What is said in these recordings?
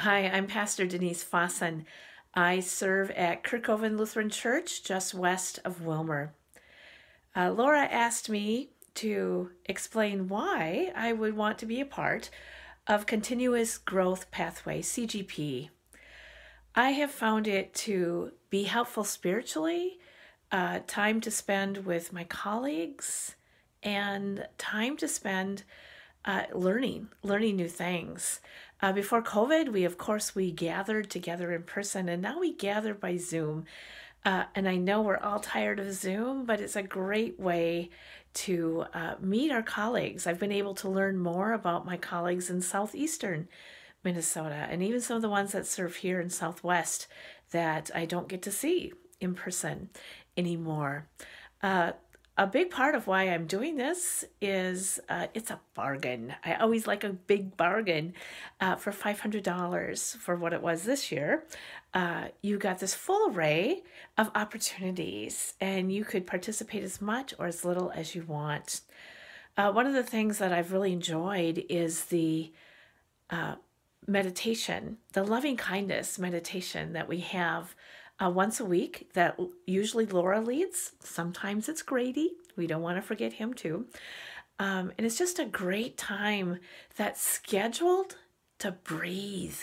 Hi, I'm Pastor Denise Fossen. I serve at Kirkhoven Lutheran Church just west of Wilmer. Uh, Laura asked me to explain why I would want to be a part of Continuous Growth Pathway, CGP. I have found it to be helpful spiritually, uh, time to spend with my colleagues, and time to spend uh, learning, learning new things. Uh, before COVID, we of course we gathered together in person, and now we gather by Zoom. Uh, and I know we're all tired of Zoom, but it's a great way to uh, meet our colleagues. I've been able to learn more about my colleagues in southeastern Minnesota, and even some of the ones that serve here in Southwest that I don't get to see in person anymore. Uh, a big part of why I'm doing this is uh, it's a bargain. I always like a big bargain uh, for $500 for what it was this year. Uh, you got this full array of opportunities, and you could participate as much or as little as you want. Uh, one of the things that I've really enjoyed is the uh, meditation, the loving kindness meditation that we have uh, once a week that usually Laura leads. Sometimes it's Grady. We don't want to forget him too. Um, and it's just a great time that's scheduled to breathe.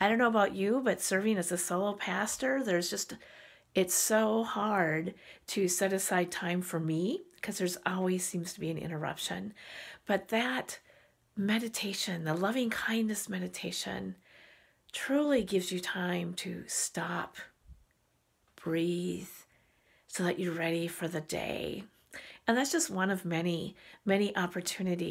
I don't know about you, but serving as a solo pastor, there's just, it's so hard to set aside time for me because there's always seems to be an interruption. But that meditation, the loving kindness meditation, truly gives you time to stop breathe so that you're ready for the day. And that's just one of many, many opportunities.